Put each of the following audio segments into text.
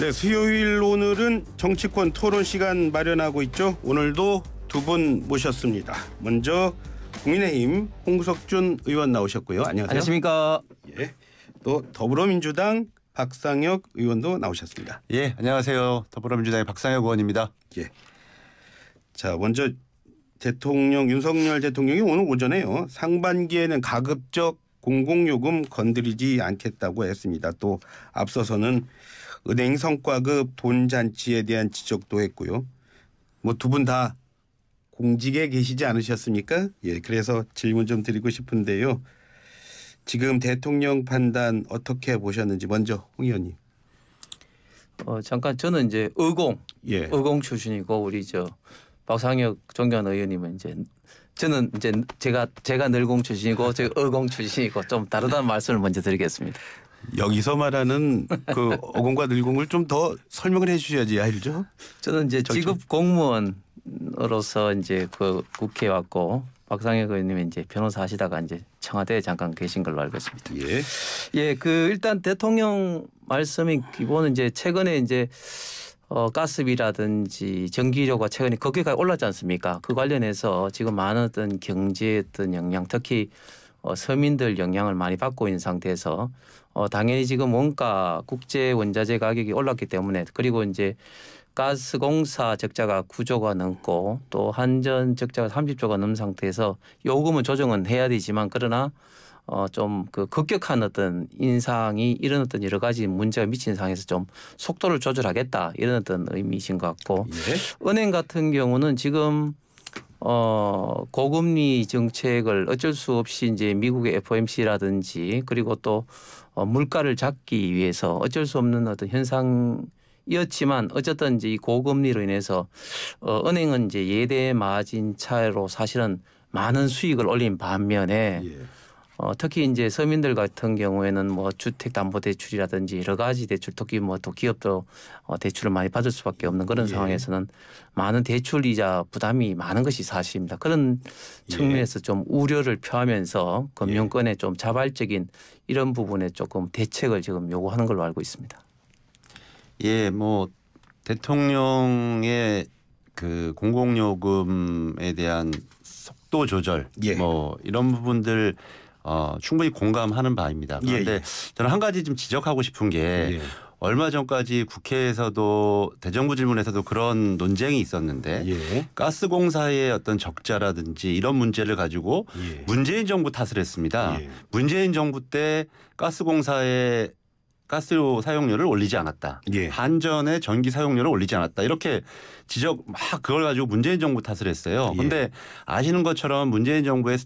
네, 수요일 오늘은 정치권 토론 시간 마련하고 있죠. 오늘도 두 분 모셨습니다. 먼저 국민의힘 홍석준 의원 나오셨고요. 안녕하세요. 안녕하십니까. 예. 또 더불어민주당 박상혁 의원도 나오셨습니다. 예, 안녕하세요. 더불어민주당의 박상혁 의원입니다. 예. 자, 먼저 대통령 윤석열 대통령이 오늘 오전에요. 상반기에는 가급적 공공요금 건드리지 않겠다고 했습니다. 또 앞서서는 은행 성과급 돈잔치에 대한 지적도 했고요. 뭐 두 분 다 공직에 계시지 않으셨습니까? 예, 그래서 질문 좀 드리고 싶은데요. 지금 대통령 판단 어떻게 보셨는지 먼저 홍 의원님. 어, 잠깐 저는 이제 의공, 예. 의공 출신이고 우리 저 박상혁 존경 의원님은 이제 저는 이제 제가 제가 늘공 출신이고 제가 의공 출신이고 좀 다르다는 네. 말씀을 먼저 드리겠습니다. 여기서 말하는 그 어공과 늘공을 좀 더 설명을 해주셔야지 알죠? 저는 이제 직업 공무원으로서 이제 그 국회에 왔고 박상혁 의원님이 제 변호사 하시다가 이제 청와대에 잠깐 계신 걸로 알고 있습니다. 예. 예, 그 일단 대통령 말씀이 기본은 이제 최근에 이제 어, 가스비라든지 전기료가 최근에 거기까 올랐지 않습니까? 그 관련해서 지금 많은 어떤 경제 어떤 영향 특히 어, 서민들 영향을 많이 받고 있는 상태에서 어, 당연히 지금 원가 국제 원자재 가격이 올랐기 때문에 그리고 이제 가스공사 적자가 9조가 넘고 또 한전 적자가 30조가 넘는 상태에서 요금은 조정은 해야 되지만 그러나 어, 좀그 급격한 어떤 인상이 이런 어떤 여러 가지 문제가 미친 상황에서 좀 속도를 조절하겠다 이런 어떤 의미이신 것 같고 예? 은행 같은 경우는 지금 어, 고금리 정책을 어쩔 수 없이 이제 미국의 FOMC라든지 그리고 또 어, 물가를 잡기 위해서 어쩔 수 없는 어떤 현상 이었지만 어쨌든 이제 이 고금리로 인해서 어, 은행은 이제 예대 마진 차로 사실은 많은 수익을 올린 반면에 예. 어, 특히 이제 서민들 같은 경우에는 뭐 주택담보대출이라든지 여러 가지 대출 특히 뭐또 기업도 어, 대출을 많이 받을 수밖에 없는 그런 예. 상황에서는 많은 대출 이자 부담이 많은 것이 사실입니다. 그런 예. 측면에서 좀 우려를 표하면서 금융권에 예. 좀 자발적인 이런 부분에 조금 대책을 지금 요구하는 걸로 알고 있습니다. 예, 뭐 대통령의 그 공공요금에 대한 속도 조절 예. 뭐 이런 부분들 어, 충분히 공감하는 바입니다. 예, 그런데 예, 예. 저는 한 가지 좀 지적하고 싶은 게 예. 얼마 전까지 국회에서도 대정부 질문에서도 그런 논쟁이 있었는데 예. 가스공사의 어떤 적자라든지 이런 문제를 가지고 예. 문재인 정부 탓을 했습니다. 예. 문재인 정부 때 가스공사의 가스 사용료를 올리지 않았다. 예. 한전의 전기 사용료를 올리지 않았다. 이렇게 지적 막 그걸 가지고 문재인 정부 탓을 했어요. 그런데 예. 아시는 것처럼 문재인 정부의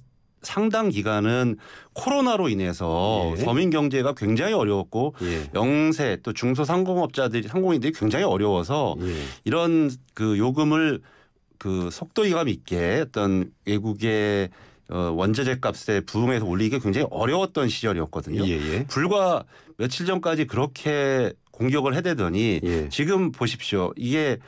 상당 기간은 코로나로 인해서 예. 서민 경제가 굉장히 어려웠고 예. 영세 또 중소상공업자들이 상공인들이 굉장히 어려워서 예. 이런 그 요금을 그 속도감 있게 어떤 외국의 어, 원자재 값에 부응해서 올리기 굉장히 어려웠던 시절이었거든요. 예예. 예. 불과 며칠 전까지 그렇게 공격을 해대더니 예. 지금 보십시오. 이게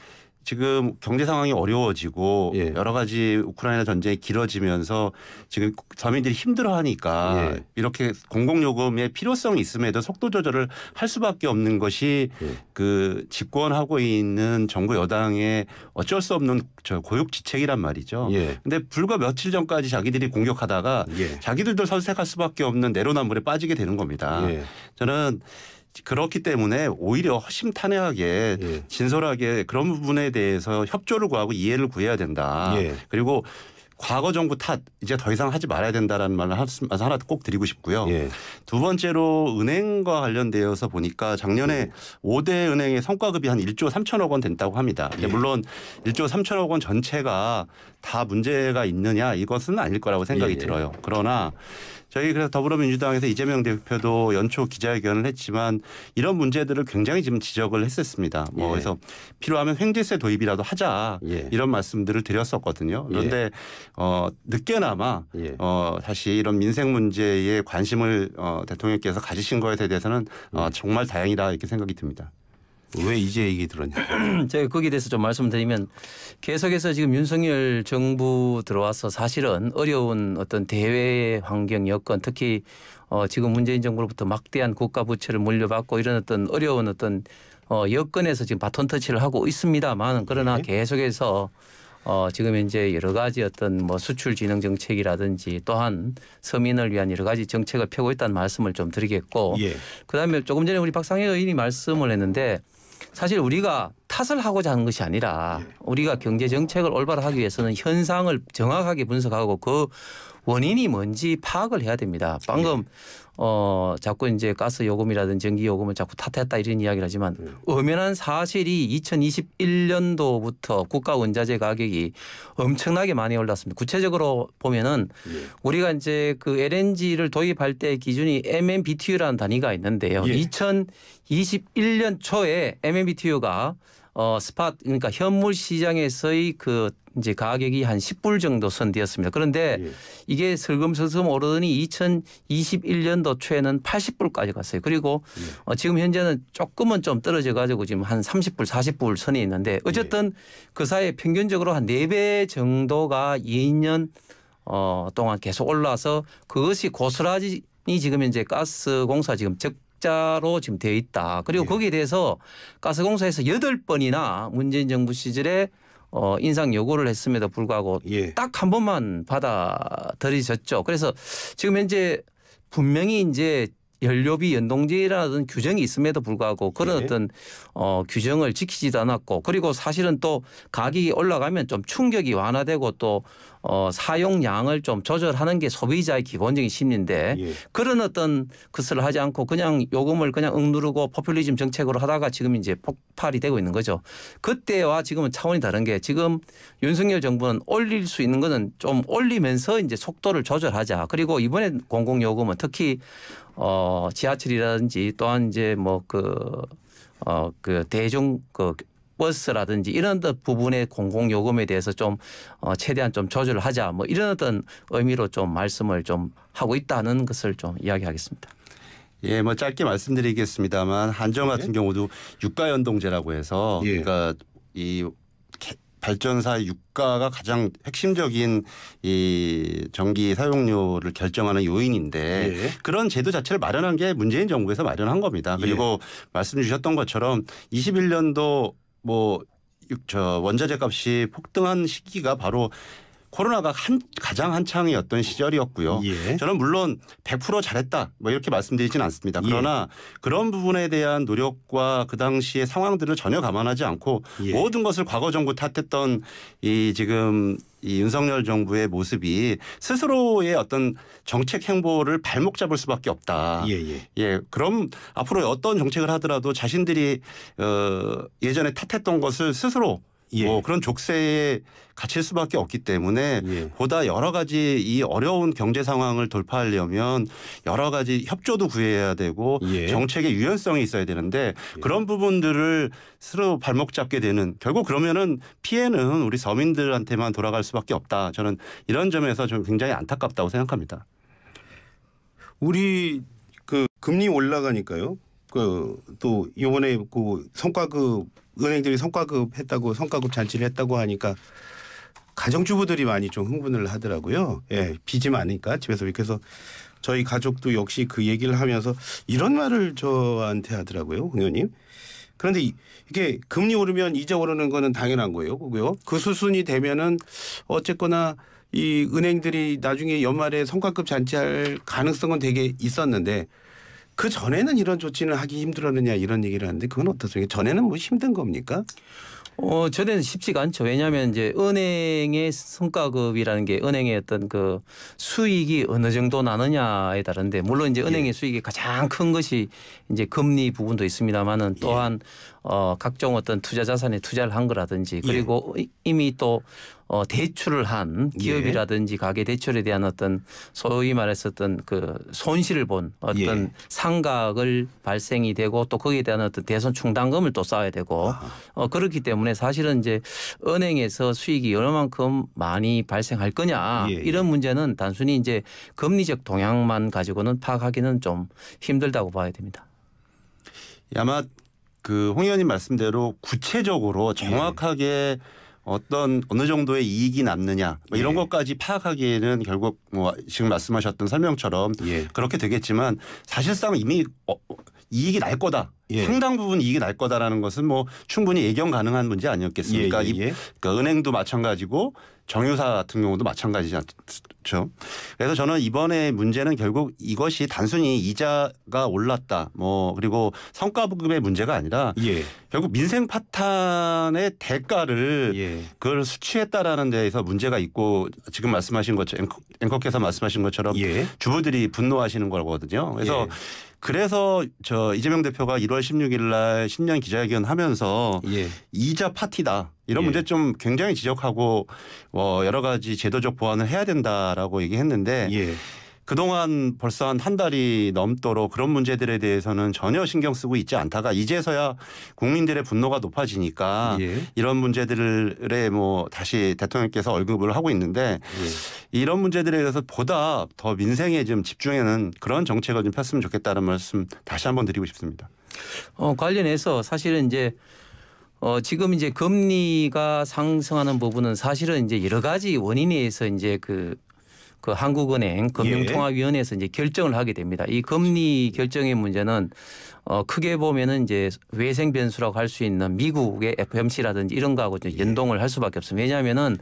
지금 경제 상황이 어려워지고 예. 여러 가지 우크라이나 전쟁이 길어지면서 지금 서민들이 힘들어하니까 예. 이렇게 공공요금의 필요성이 있음에도 속도 조절을 할 수밖에 없는 것이 예. 그 집권하고 있는 정부 여당의 어쩔 수 없는 저 고육지책이란 말이죠. 예. 근데 불과 며칠 전까지 자기들이 공격하다가 예. 자기들도 선택할 수밖에 없는 내로남불에 빠지게 되는 겁니다. 예. 저는 그렇기 때문에 오히려 허심탄회하게 예. 진솔하게 그런 부분에 대해서 협조를 구하고 이해를 구해야 된다. 예. 그리고 과거 정부 탓 이제 더 이상 하지 말아야 된다라는 말을 하나 꼭 드리고 싶고요. 예. 두 번째로 은행과 관련되어서 보니까 작년에 예. 5대 은행의 성과급이 한 1조 3천억 원 된다고 합니다. 예. 물론 1조 3천억 원 전체가 다 문제가 있느냐 이것은 아닐 거라고 생각이 예. 들어요. 그러나 저희 그래서 더불어민주당에서 이재명 대표도 연초 기자회견을 했지만 이런 문제들을 굉장히 지금 지적을 했었습니다. 뭐 예. 그래서 필요하면 횡재세 도입이라도 하자 예. 이런 말씀들을 드렸었거든요. 예. 그런데 예. 어, 늦게나마 예. 어, 다시 이런 민생 문제에 관심을 어, 대통령께서 가지신 것에 대해서는 어, 음. 정말 다행이다 이렇게 생각이 듭니다. 왜 이제 얘기 들었냐? 제가 거기에 대해서 좀 말씀드리면 계속해서 지금 윤석열 정부 들어와서 사실은 어려운 어떤 대외 환경 여건 특히 어 지금 문재인 정부로부터 막대한 국가 부채를 물려받고 이런 어떤 어려운 어떤 어 여건에서 지금 바톤 터치를 하고 있습니다만 그러나 네. 계속해서 어, 지금 현재 여러 가지 어떤 뭐 수출 진흥 정책이라든지 또한 서민을 위한 여러 가지 정책을 펴고 있다는 말씀을 좀 드리겠고 예. 그다음에 조금 전에 우리 박상혜 의원이 말씀을 했는데 사실 우리가 탓을 하고자 하는 것이 아니라 예. 우리가 경제 정책을 올바로 하기 위해서는 현상을 정확하게 분석하고 그 원인이 뭔지 파악을 해야 됩니다. 방금 예. 어 자꾸 이제 가스 요금이라든 전기 요금을 자꾸 탓했다 이런 이야기를 하지만 음. 엄연한 사실이 2021년도부터 국가 원자재 가격이 엄청나게 많이 올랐습니다. 구체적으로 보면은 예. 우리가 이제 그 LNG를 도입할 때 기준이 MMBTU라는 단위가 있는데요. 예. 2021년 초에 MMBTU가 어, 스팟 그러니까 현물 시장에서의 그 이제 가격이 한 10불 정도 선되었습니다. 그런데 예. 이게 슬금슬금 오르더니 2021년도 초에는 80불까지 갔어요. 그리고 예. 어, 지금 현재는 조금은 좀 떨어져 가지고 지금 한 30불, 40불 선에 있는데 어쨌든 예. 그 사이에 평균적으로 한 4배 정도가 2년 어, 동안 계속 올라서 와 그것이 고스란히 지금 현재 가스 공사 지금 즉 약자로 지금 돼 있다. 그리고 예. 거기에 대해서 가스공사에서 여덟 번이나 문재인 정부 시절에 어, 인상 요구를 했음에도 불구하고 예. 딱한 번만 받아들이셨죠. 그래서 지금 현재 분명히 이제 연료비 연동제라는 규정이 있음에도 불구하고 그런 네. 어떤 어, 규정을 지키지도 않았고 그리고 사실은 또 가격이 올라가면 좀 충격이 완화되고 또 어, 사용량을 좀 조절하는 게 소비자의 기본적인 심리인데 예. 그런 어떤 것을 하지 않고 그냥 요금을 그냥 억누르고 포퓰리즘 정책으로 하다가 지금 이제 폭발이 되고 있는 거죠. 그때와 지금은 차원이 다른 게 지금 윤석열 정부는 올릴 수 있는 거는 좀 올리면서 이제 속도를 조절하자. 그리고 이번에 공공요금은 특히 어 지하철이라든지 또한 이제 뭐 그 어, 그 대중 그 버스라든지 이런 듯 부분의 공공 요금에 대해서 좀 어, 최대한 좀 조절하자 뭐 이런 어떤 의미로 좀 말씀을 좀 하고 있다는 것을 좀 이야기하겠습니다. 예, 뭐 짧게 말씀드리겠습니다만 한정 같은 예. 경우도 유가 연동제라고 해서 예. 그러니까 이 발전사의 유가가 가장 핵심적인 이 전기 사용료를 결정하는 요인인데 예. 그런 제도 자체를 마련한 게 문재인 정부에서 마련한 겁니다. 예. 그리고 예. 말씀 주셨던 것처럼 21년도 뭐저 원자재 값이 폭등한 시기가 바로 코로나가 한, 가장 한창이었던 시절이었고요. 예. 저는 물론 100% 잘했다 뭐 이렇게 말씀드리진 않습니다. 그러나 예. 그런 부분에 대한 노력과 그 당시의 상황들을 전혀 감안하지 않고 예. 모든 것을 과거 정부 탓했던 이 지금 이 윤석열 정부의 모습이 스스로의 어떤 정책 행보를 발목 잡을 수밖에 없다. 예, 예. 예 그럼 앞으로 어떤 정책을 하더라도 자신들이 어, 예전에 탓했던 것을 스스로 예. 뭐 그런 족쇄에 갇힐 수밖에 없기 때문에 예. 보다 여러 가지 이 어려운 경제 상황을 돌파하려면 여러 가지 협조도 구해야 되고 예. 정책의 유연성이 있어야 되는데 예. 그런 부분들을 스스로 발목 잡게 되는 결국 그러면은 피해는 우리 서민들한테만 돌아갈 수밖에 없다. 저는 이런 점에서 좀 굉장히 안타깝다고 생각합니다. 우리 그 금리 올라가니까요. 그또 이번에 그 성과급 은행들이 성과급 했다고 성과급 잔치를 했다고 하니까 가정주부들이 많이 좀 흥분을 하더라고요. 예, 빚이 많으니까 집에서 그래서 저희 가족도 역시 그 얘기를 하면서 이런 말을 저한테 하더라고요, 공연님. 그런데 이게 금리 오르면 이자 오르는 거는 당연한 거예요, 그고요. 그 수순이 되면은 어쨌거나 이 은행들이 나중에 연말에 성과급 잔치할 가능성은 되게 있었는데 그 전에는 이런 조치는 하기 힘들었느냐 이런 얘기를 하는데 그건 어떻습니까? 전에는 뭐 힘든 겁니까? 어, 전에는 쉽지가 않죠. 왜냐하면 이제 은행의 성과급이라는 게 은행의 어떤 그 수익이 어느 정도 나느냐에 따른데 물론 이제 은행의 예. 수익이 가장 큰 것이 이제 금리 부분도 있습니다만은 또한 예. 어, 각종 어떤 투자 자산에 투자를 한 거라든지 그리고 예. 이미 또 어, 대출을 한 기업이라든지 예. 가계 대출에 대한 어떤 소위 말했었던그 손실을 본 어떤 예. 상각을 발생이 되고 또 거기에 대한 어떤 대선 충당금을 또 쌓아야 되고 어, 그렇기 때문에 사실은 이제 은행에서 수익이 얼마만큼 많이 발생할 거냐 예, 예. 이런 문제는 단순히 이제 금리적 동향만 가지고는 파악하기는 좀 힘들다고 봐야 됩니다. 아마 그홍 의원님 말씀대로 구체적으로 예. 정확하게 예. 어떤 어느 정도의 이익이 남느냐 뭐 이런 예. 것까지 파악하기에는 결국 뭐 지금 말씀하셨던 설명처럼 예. 그렇게 되겠지만 사실상 이미 어, 어 이익이 날 거다 예. 상당 부분 이익이 날 거다라는 것은 뭐 충분히 예견 가능한 문제 아니었겠습니까? 예, 예, 이, 예. 그러니까 은행도 마찬가지고 정유사 같은 경우도 마찬가지지 않죠. 그래서 저는 이번에 문제는 결국 이것이 단순히 이자가 올랐다 뭐 그리고 성과부금의 문제가 아니라 예. 결국 민생 파탄의 대가를 예. 그걸 수치했다라는 데에서 문제가 있고 지금 말씀하신 것처럼 앵커, 앵커께서 말씀하신 것처럼 주부들이 분노하시는 거거든요. 그래서 그래서 저 이재명 대표가 1월 16일 날 신년 기자회견 하면서 예. 이자 파티다. 이런 예. 문제 좀 굉장히 지적하고 뭐 여러 가지 제도적 보완을 해야 된다라고 얘기했는데 예. 그동안 벌써 한 한 달이 넘도록 그런 문제들에 대해서는 전혀 신경 쓰고 있지 않다가 이제서야 국민들의 분노가 높아지니까 예. 이런 문제들에 뭐 다시 대통령께서 얼급을 하고 있는데 예. 이런 문제들에 대해서 보다 더 민생에 좀 집중하는 그런 정책을 좀 폈으면 좋겠다는 말씀 다시 한번 드리고 싶습니다. 어, 관련해서 사실은 이제 어, 지금 이제 금리가 상승하는 부분은 사실은 이제 여러 가지 원인에 의해서 이제 그그 한국은행 금융통화위원회에서 이제 결정을 하게 됩니다. 이 금리 결정의 문제는 어 크게 보면은 이제 외생 변수라고 할 수 있는 미국의 FMC라든지 이런 거하고 좀 예. 연동을 할 수밖에 없습니다. 왜냐하면은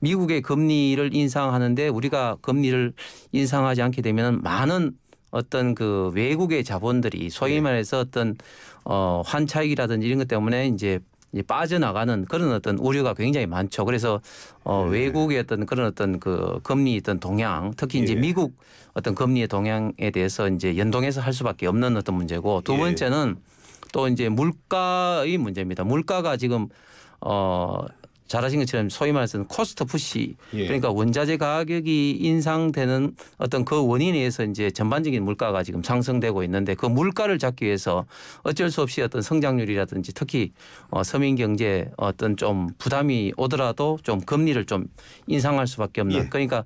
미국의 금리를 인상하는데 우리가 금리를 인상하지 않게 되면은 많은 어떤 그 외국의 자본들이 소위 예. 말해서 어떤 어 환차익이라든지 이런 것 때문에 이제 이제 빠져나가는 그런 어떤 우려가 굉장히 많죠. 그래서 어 네. 외국의 어떤 그런 어떤 그 금리 어떤 동향, 특히 예. 이제 미국 어떤 금리의 동향에 대해서 이제 연동해서 할 수밖에 없는 어떤 문제고 두 예. 번째는 예. 또 이제 물가의 문제입니다. 물가가 지금 어 잘하신 것처럼 소위 말해서 코스트 푸시 예. 그러니까 원자재 가격이 인상되는 어떤 그 원인에 의해서 이제 전반적인 물가가 지금 상승되고 있는데 그 물가를 잡기 위해서 어쩔 수 없이 어떤 성장률이라든지 특히 어, 서민 경제 어떤 좀 부담이 오더라도 좀 금리를 좀 인상할 수밖에 없는 예. 그러니까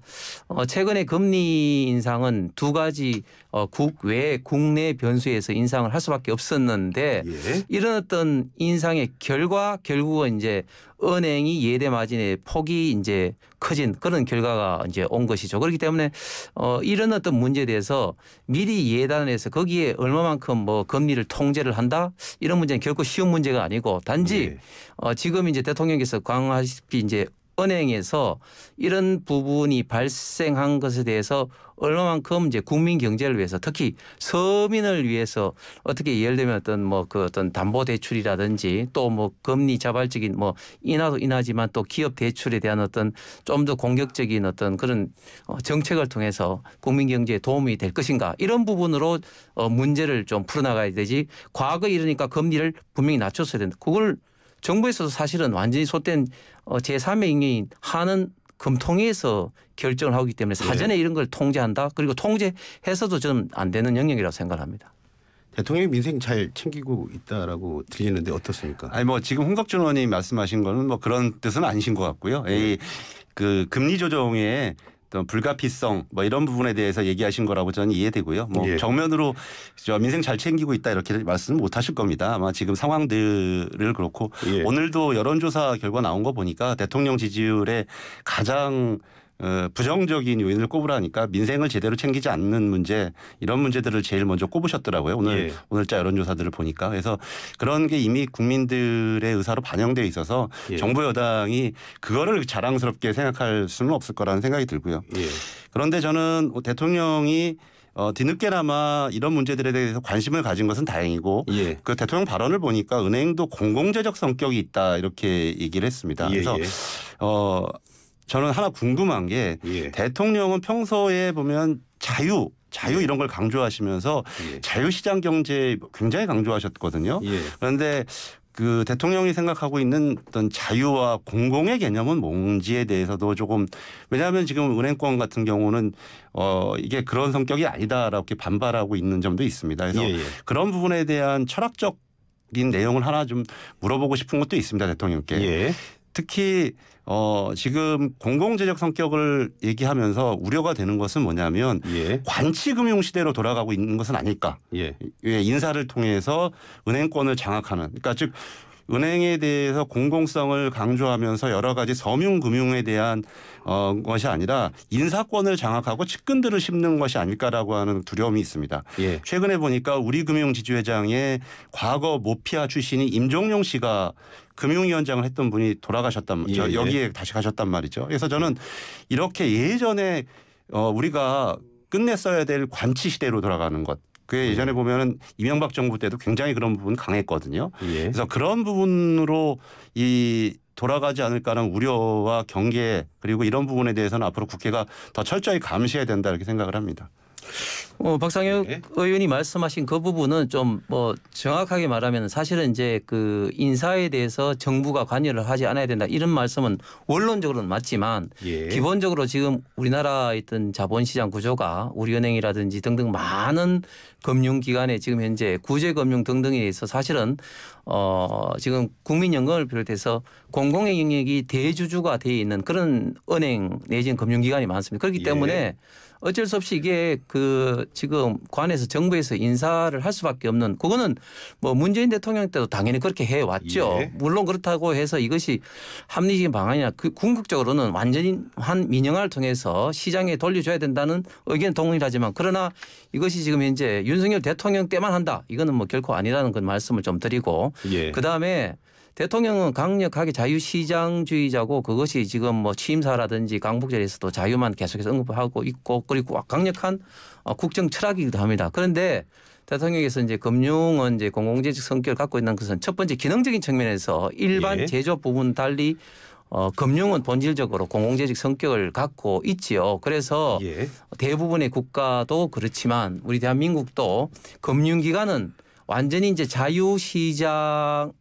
어, 최근에 금리 인상은 두 가지 어, 국외 국내 변수에서 인상을 할 수밖에 없었는데 예. 이런 어떤 인상의 결과 결국은 이제 은행이 예대 마진의 폭이 이제 커진 그런 결과가 이제 온 것이죠. 그렇기 때문에 어 이런 어떤 문제에 대해서 미리 예단해서 거기에 얼마만큼 뭐 금리를 통제를 한다 이런 문제는 결코 쉬운 문제가 아니고 단지 네. 어 지금 이제 대통령께서 강하시피 이제 은행에서 이런 부분이 발생한 것에 대해서 얼마만큼 이제 국민 경제를 위해서 특히 서민을 위해서 어떻게 예를 들면 어떤 뭐 그 어떤 담보 대출이라든지 또 뭐 금리 자발적인 뭐 인하도 인하지만 또 기업 대출에 대한 어떤 좀 더 공격적인 어떤 그런 어, 정책을 통해서 국민 경제에 도움이 될 것인가 이런 부분으로 어, 문제를 좀 풀어나가야 되지 과거 이러니까 금리를 분명히 낮췄어야 된다. 그걸 정부에서도 사실은 완전히 소된 어, 제3의 인이 하는 금통위에서 결정을 하기 때문에 네. 사전에 네. 이런 걸 통제한다. 그리고 통제해서도 저는 안 되는 영역이라고 생각합니다. 대통령이 민생 잘 챙기고 있다라고 들리는데 어떻습니까? 아니 뭐 지금 홍석준 의원이 말씀하신 거는 뭐 그런 뜻은 아니신 것 같고요. 네. 이그 금리 조정에 어떤 불가피성 뭐 이런 부분에 대해서 얘기하신 거라고 저는 이해되고요. 뭐 예. 정면으로 저 민생 잘 챙기고 있다 이렇게 말씀 못 하실 겁니다. 아마 지금 상황들을 그렇고 예. 오늘도 여론조사 결과 나온 거 보니까 대통령 지지율에 가장 어, 부정적인 요인을 꼽으라니까 민생을 제대로 챙기지 않는 문제 이런 문제들을 제일 먼저 꼽으셨더라고요. 오늘 예. 오늘자 여론조사들을 보니까 그래서 그런 게 이미 국민들의 의사로 반영돼 있어서 예. 정부 여당이 그거를 자랑스럽게 생각할 수는 없을 거라는 생각이 들고요. 예. 그런데 저는 대통령이 어, 뒤늦게나마 이런 문제들에 대해서 관심을 가진 것은 다행이고 예. 그 대통령 발언을 보니까 은행도 공공재적 성격이 있다 이렇게 얘기를 했습니다. 예, 그래서 예. 어, 저는 하나 궁금한 게 예. 대통령은 평소에 보면 자유 자유 예. 이런 걸 강조하시면서 예. 자유시장 경제 굉장히 강조하셨거든요. 예. 그런데 그 대통령이 생각하고 있는 어떤 자유와 공공의 개념은 뭔지에 대해서도 조금 왜냐하면 지금 은행권 같은 경우는 어 이게 그런 성격이 아니다라고 이렇게 반발하고 있는 점도 있습니다. 그래서 예예. 예. 그런 부분에 대한 철학적 인 내용을 하나 좀 물어보고 싶은 것도 있습니다 대통령께. 예. 특히 어 지금 공공재적 성격을 얘기하면서 우려가 되는 것은 뭐냐면 예. 관치금융 시대로 돌아가고 있는 것은 아닐까. 예. 예. 인사를 통해서 은행권을 장악하는. 그러니까 즉 은행에 대해서 공공성을 강조하면서 여러 가지 서민금융에 대한 어, 것이 아니라 인사권을 장악하고 측근들을 심는 것이 아닐까라고 하는 두려움이 있습니다. 예. 최근에 보니까 우리금융지주회장의 과거 모피아 출신인 임종용 씨가 금융위원장을 했던 분이 돌아가셨단 말이죠. 예, 저, 예. 여기에 다시 가셨단 말이죠. 그래서 저는 이렇게 예전에 어, 우리가 끝냈어야 될 관치 시대로 돌아가는 것. 그게 예. 예전에 보면은 이명박 정부 때도 굉장히 그런 부분 강했거든요. 예. 그래서 그런 부분으로 이 돌아가지 않을까라는 우려와 경계 그리고 이런 부분에 대해서는 앞으로 국회가 더 철저히 감시해야 된다 이렇게 생각을 합니다. 어, 박상혁 네. 의원이 말씀하신 그 부분은 좀 뭐 정확하게 말하면 사실은 이제 그 인사에 대해서 정부가 관여를 하지 않아야 된다 이런 말씀은 원론적으로는 맞지만 예. 기본적으로 지금 우리나라 에 있던 자본시장 구조가 우리은행이라든지 등등 많은 금융기관에 지금 현재 구제금융 등등에 의해서 사실은 어 지금 국민연금을 비롯해서 공공의 영역이 대주주가 되어 있는 그런 은행 내지는 금융기관이 많습니다. 그렇기 예. 때문에 예. 어쩔 수 없이 이게 그 지금 관에서 정부에서 인사를 할 수밖에 없는 그거는 뭐 문재인 대통령 때도 당연히 그렇게 해 왔죠. 예. 물론 그렇다고 해서 이것이 합리적인 방안이나 그 궁극적으로는 완전히 한 민영화를 통해서 시장에 돌려줘야 된다는 의견 동일하지만 그러나 이것이 지금 현제 윤석열 대통령 때만 한다 이거는 뭐 결코 아니라는 건 말씀을 좀 드리고 예. 그 다음에 대통령은 강력하게 자유시장주의자고 그것이 지금 뭐 취임사라든지 강북절에서도 자유만 계속해서 언급하고 있고 그리고 강력한 어, 국정 철학이기도 합니다. 그런데 대통령에서 이제 금융은 이제 공공재직 성격을 갖고 있는 것은 첫 번째 기능적인 측면에서 일반 예. 제조 부분 달리 어, 금융은 본질적으로 공공재직 성격을 갖고 있지요. 그래서 예. 대부분의 국가도 그렇지만 우리 대한민국도 금융기관은 완전히 이제 자유시장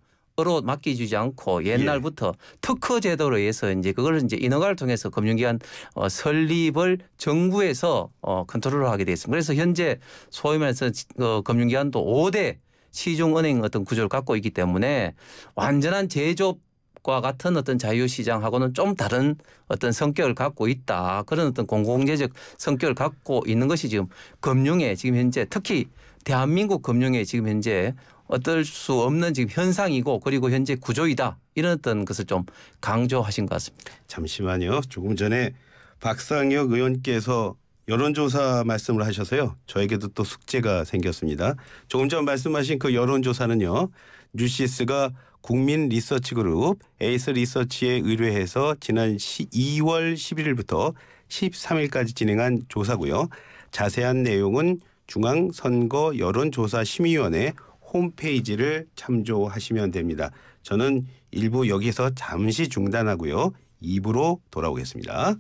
서로 맡겨주지 않고 예. 옛날부터 예. 특허 제도로 해서 이제 그걸 이제 인허가를 통해서 금융기관 어, 설립을 정부에서 어, 컨트롤을 하게 되어 습니다 그래서 현재 소위 말해서 어, 금융기관도 5대 시중은행 어떤 구조를 갖고 있기 때문에 완전한 제조업 과 같은 어떤 자유시장하고는 좀 다른 어떤 성격을 갖고 있다. 그런 어떤 공공재적 성격을 갖고 있는 것이 지금 금융에 지금 현재 특히 대한민국 금융에 지금 현재 어떨 수 없는 지금 현상이고 그리고 현재 구조이다 이런 어떤 것을 좀 강조하신 것 같습니다. 잠시만요. 조금 전에 박상혁 의원께서 여론조사 말씀을 하셔서요. 저에게도 또 숙제가 생겼습니다. 조금 전 말씀하신 그 여론조사는요. 뉴시스가 국민 리서치 그룹 에이스 리서치에 의뢰해서 지난 2월 11일부터 13일까지 진행한 조사고요. 자세한 내용은 중앙선거 여론조사심의위원회 홈페이지를 참조하시면 됩니다. 저는 일부 여기서 잠시 중단하고요. 2부로 돌아오겠습니다.